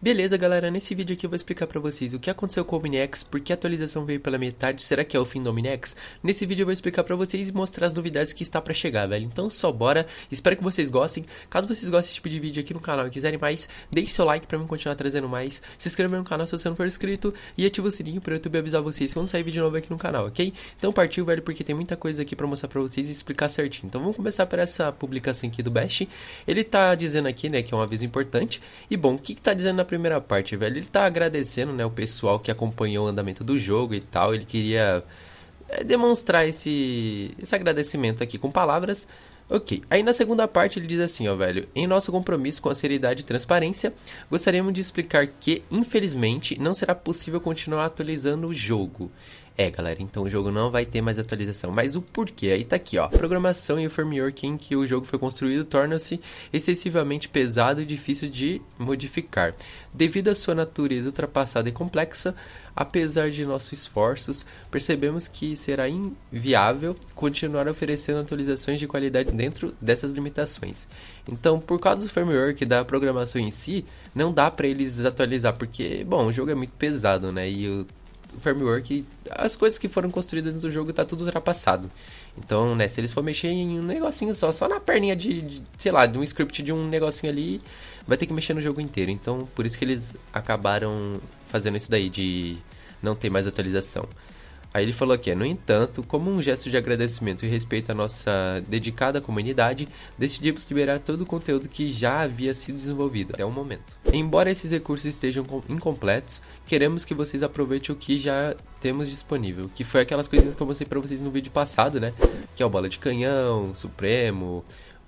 Beleza, galera, nesse vídeo aqui eu vou explicar para vocês o que aconteceu com o Omnix, por que a atualização veio pela metade, será que é o fim do Omnix? Nesse vídeo eu vou explicar para vocês e mostrar as novidades que está para chegar, velho. Então só bora, espero que vocês gostem. Caso vocês gostem desse tipo de vídeo aqui no canal e quiserem mais, deixe seu like para mim continuar trazendo mais, se inscreva no canal se você não for inscrito e ative o sininho para o YouTube avisar vocês quando sair vídeo novo aqui no canal, ok? Então partiu, velho, porque tem muita coisa aqui para mostrar para vocês e explicar certinho. Então vamos começar por essa publicação aqui do Bash. Ele tá dizendo aqui, né, que é um aviso importante. E bom, o que, que tá dizendo na primeira parte, velho? Ele tá agradecendo, né, o pessoal que acompanhou o andamento do jogo e tal. Ele queria é, demonstrar esse, esse agradecimento aqui com palavras. Ok, aí na segunda parte ele diz assim, ó, velho. Em nosso compromisso com a seriedade e transparência, gostaríamos de explicar que, infelizmente, não será possível continuar atualizando o jogo. É, galera, então o jogo não vai ter mais atualização. Mas o porquê? Aí tá aqui, ó. A programação e o framework em que o jogo foi construído torna-se excessivamente pesado e difícil de modificar. Devido à sua natureza ultrapassada e complexa, apesar de nossos esforços, percebemos que será inviável continuar oferecendo atualizações de qualidade dentro dessas limitações. Então, por causa do framework da programação em si, não dá para eles atualizar, porque, bom, o jogo é muito pesado, né? E o framework e as coisas que foram construídas dentro do jogo tá tudo ultrapassado. Então, né, se eles for mexer em um negocinho só, só na perninha de, de, sei lá, de um script de um negocinho ali, vai ter que mexer no jogo inteiro. Então, por isso que eles acabaram fazendo isso daí de não ter mais atualização. Aí ele falou aqui, é, no entanto, como um gesto de agradecimento e respeito à nossa dedicada comunidade, decidimos liberar todo o conteúdo que já havia sido desenvolvido até o momento. Embora esses recursos estejam incompletos, queremos que vocês aproveitem o que já temos disponível, que foi aquelas coisinhas que eu mostrei para vocês no vídeo passado, né? Que é o Bola de Canhão, Supremo,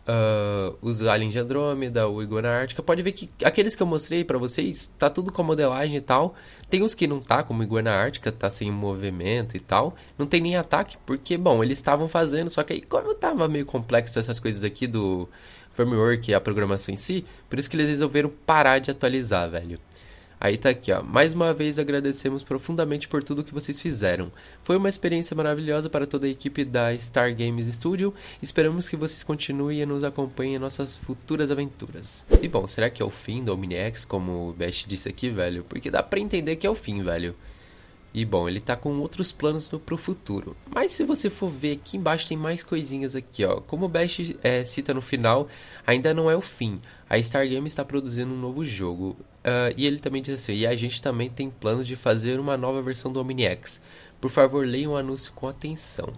uh, os aliens de Andrômeda, o Igor na Ártica, pode ver que aqueles que eu mostrei para vocês, tá tudo com a modelagem e tal. Tem os que não tá, como o Igor na Ártica, tá sem movimento e tal. Não tem nem ataque, porque, bom, eles estavam fazendo, só que aí, como tava meio complexo essas coisas aqui do framework e a programação em si, por isso que eles resolveram parar de atualizar, velho. Aí tá aqui, ó. Mais uma vez agradecemos profundamente por tudo que vocês fizeram. Foi uma experiência maravilhosa para toda a equipe da Star Games Studio. Esperamos que vocês continuem e nos acompanhem em nossas futuras aventuras. E bom, será que é o fim do Omni X, como o Best disse aqui, velho? Porque dá pra entender que é o fim, velho. E bom, ele tá com outros planos no, pro futuro. Mas se você for ver aqui embaixo tem mais coisinhas aqui, ó. Como o Bash é, cita no final, ainda não é o fim. A Star está produzindo um novo jogo. Uh, e ele também diz assim, e a gente também tem planos de fazer uma nova versão do Omni-X. Por favor, leiam o anúncio com atenção.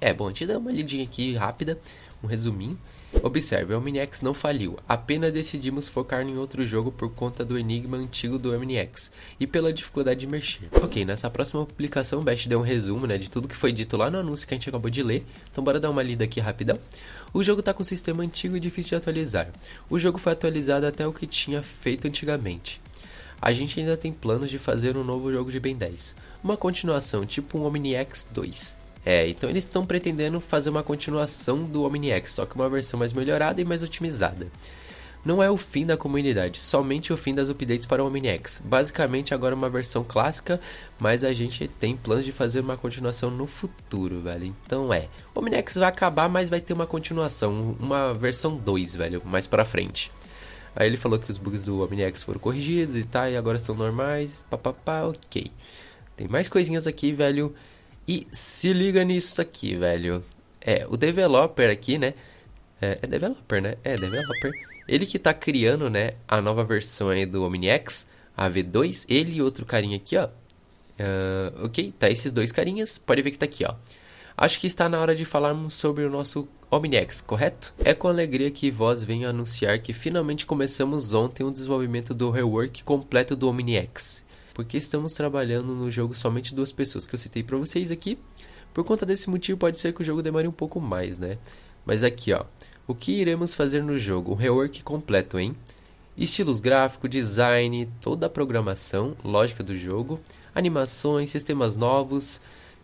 É, bom, a gente dá uma lidinha aqui rápida, um resuminho. Observe, o MNX não faliu, apenas decidimos focar em outro jogo por conta do enigma antigo do MNX e pela dificuldade de mexer. Ok, nessa próxima publicação o Bash deu um resumo né, de tudo que foi dito lá no anúncio que a gente acabou de ler, então bora dar uma lida aqui rapidão. O jogo está com um sistema antigo e difícil de atualizar. O jogo foi atualizado até o que tinha feito antigamente. A gente ainda tem planos de fazer um novo jogo de Ben 10, uma continuação tipo um OmniX 2. É, então eles estão pretendendo fazer uma continuação do Omni-X, só que uma versão mais melhorada e mais otimizada. Não é o fim da comunidade, somente o fim das updates para o Omni-X. Basicamente agora é uma versão clássica, mas a gente tem planos de fazer uma continuação no futuro, velho. Então é, o Omni-X vai acabar, mas vai ter uma continuação, uma versão 2, velho, mais pra frente. Aí ele falou que os bugs do Omni-X foram corrigidos e tá, e agora estão normais, papapá, ok. Tem mais coisinhas aqui, velho, e se liga nisso aqui, velho. É, o developer aqui, né? É, é developer, né? É developer. Ele que tá criando, né, a nova versão aí do OmniX, a V2, ele e outro carinha aqui, ó. Uh, ok, tá esses dois carinhas, pode ver que tá aqui, ó. Acho que está na hora de falarmos sobre o nosso OmniX, correto? É com alegria que vós venho anunciar que finalmente começamos ontem o desenvolvimento do rework completo do OmniX porque estamos trabalhando no jogo somente duas pessoas que eu citei para vocês aqui. Por conta desse motivo, pode ser que o jogo demore um pouco mais, né? Mas aqui, ó. O que iremos fazer no jogo? Um rework completo, hein? Estilos gráficos, design, toda a programação, lógica do jogo, animações, sistemas novos,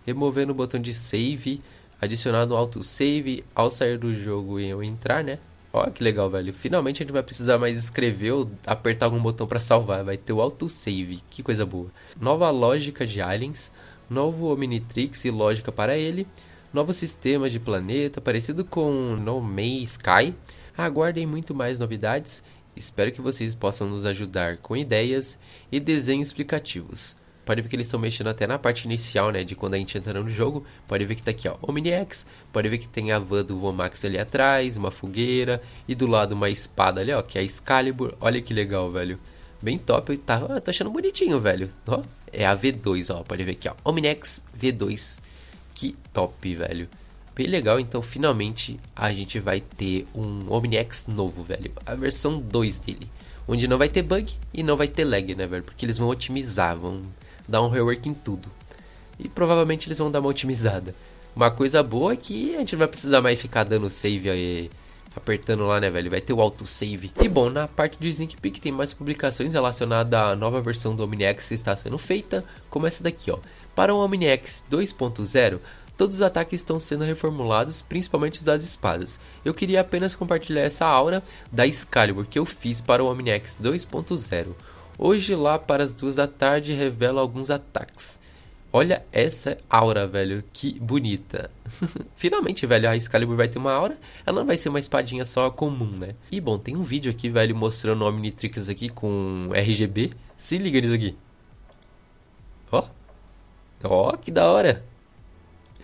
removendo o botão de save, adicionado um autosave ao sair do jogo e eu entrar, né? Olha que legal, velho. Finalmente a gente vai precisar mais escrever ou apertar algum botão para salvar. Vai ter o autosave. Que coisa boa. Nova lógica de aliens, novo Omnitrix e lógica para ele, novo sistema de planeta, parecido com No Man's Sky. Aguardem muito mais novidades. Espero que vocês possam nos ajudar com ideias e desenhos explicativos pode ver que eles estão mexendo até na parte inicial, né, de quando a gente entra no jogo, pode ver que tá aqui, ó, Omni-X. pode ver que tem a van do Vomax ali atrás, uma fogueira, e do lado uma espada ali, ó, que é a Excalibur, olha que legal, velho, bem top, tá, ó, tô achando bonitinho, velho, ó, é a V2, ó, pode ver aqui, ó, Omni-X V2, que top, velho. Bem legal, então finalmente a gente vai ter um Omni-X novo, velho. A versão 2 dele. Onde não vai ter bug e não vai ter lag, né, velho? Porque eles vão otimizar, vão dar um rework em tudo. E provavelmente eles vão dar uma otimizada. Uma coisa boa é que a gente não vai precisar mais ficar dando save aí, apertando lá, né, velho? Vai ter o autosave. E bom, na parte de Zinc Peak tem mais publicações relacionadas à nova versão do OmniX que está sendo feita, como essa daqui, ó. Para o OmniX 2.0, todos os ataques estão sendo reformulados, principalmente os das espadas. Eu queria apenas compartilhar essa aura da Excalibur que eu fiz para o OmniX 2.0. Hoje lá para as duas da tarde revela alguns ataques. Olha essa aura, velho. Que bonita. Finalmente, velho, a Excalibur vai ter uma aura. Ela não vai ser uma espadinha só comum, né? E bom, tem um vídeo aqui, velho, mostrando o Omnitrix aqui com RGB. Se liga nisso aqui. Ó. Ó, que da hora.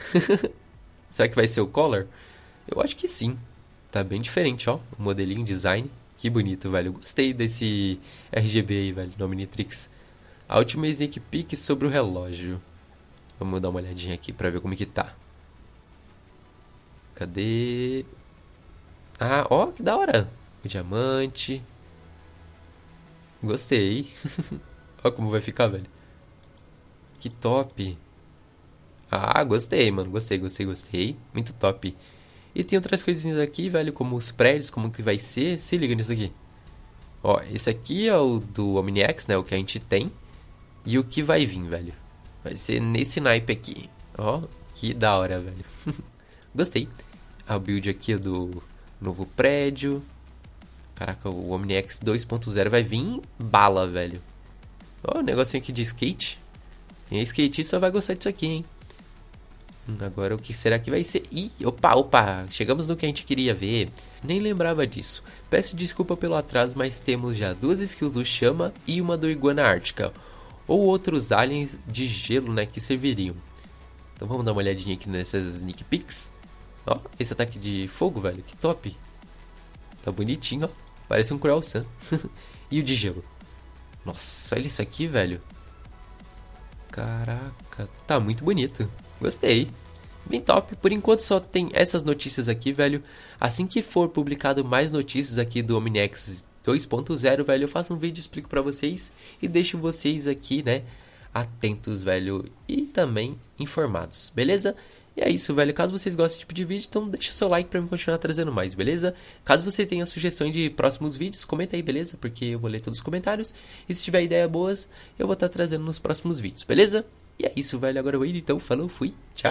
Será que vai ser o Color? Eu acho que sim. Tá bem diferente, ó. O modelinho, design. Que bonito, velho. Gostei desse RGB aí, velho, no Omnitrix. A última sneak peek sobre o relógio. Vamos dar uma olhadinha aqui pra ver como é que tá. Cadê? Ah, ó, que da hora. O diamante. Gostei. ó como vai ficar, velho. Que top. Ah, gostei, mano. Gostei, gostei, gostei. Muito top. E tem outras coisinhas aqui, velho, como os prédios, como que vai ser. Se liga nisso aqui. Ó, esse aqui é o do X né? O que a gente tem. E o que vai vir, velho. Vai ser nesse naipe aqui. Ó, que da hora, velho. Gostei. A ah, build aqui é do novo prédio. Caraca, o X 2.0 vai vir bala, velho. Ó, o negocinho aqui de skate. Quem é skatista vai gostar disso aqui, hein? Agora, o que será que vai ser? Ih, opa, opa, chegamos no que a gente queria ver. Nem lembrava disso. Peço desculpa pelo atraso, mas temos já duas skills do Chama e uma do Iguana Ártica. Ou outros aliens de gelo, né, que serviriam. Então vamos dar uma olhadinha aqui nessas sneak peeks. Ó, esse ataque de fogo, velho, que top. Tá bonitinho, ó. Parece um Sun. e o de gelo. Nossa, olha isso aqui, velho. Caraca, tá muito bonito. Gostei. Bem top, por enquanto só tem essas notícias aqui, velho. Assim que for publicado mais notícias aqui do Omnix 2.0, velho, eu faço um vídeo, explico para vocês e deixo vocês aqui, né, atentos, velho, e também informados, beleza? E é isso, velho. Caso vocês gostem desse tipo de vídeo, então deixa seu like para me continuar trazendo mais, beleza? Caso você tenha sugestões de próximos vídeos, comenta aí, beleza? Porque eu vou ler todos os comentários. E se tiver ideias boas, eu vou estar tá trazendo nos próximos vídeos, beleza? E é isso, velho. Agora eu indo, então. Falou, fui. Tchau.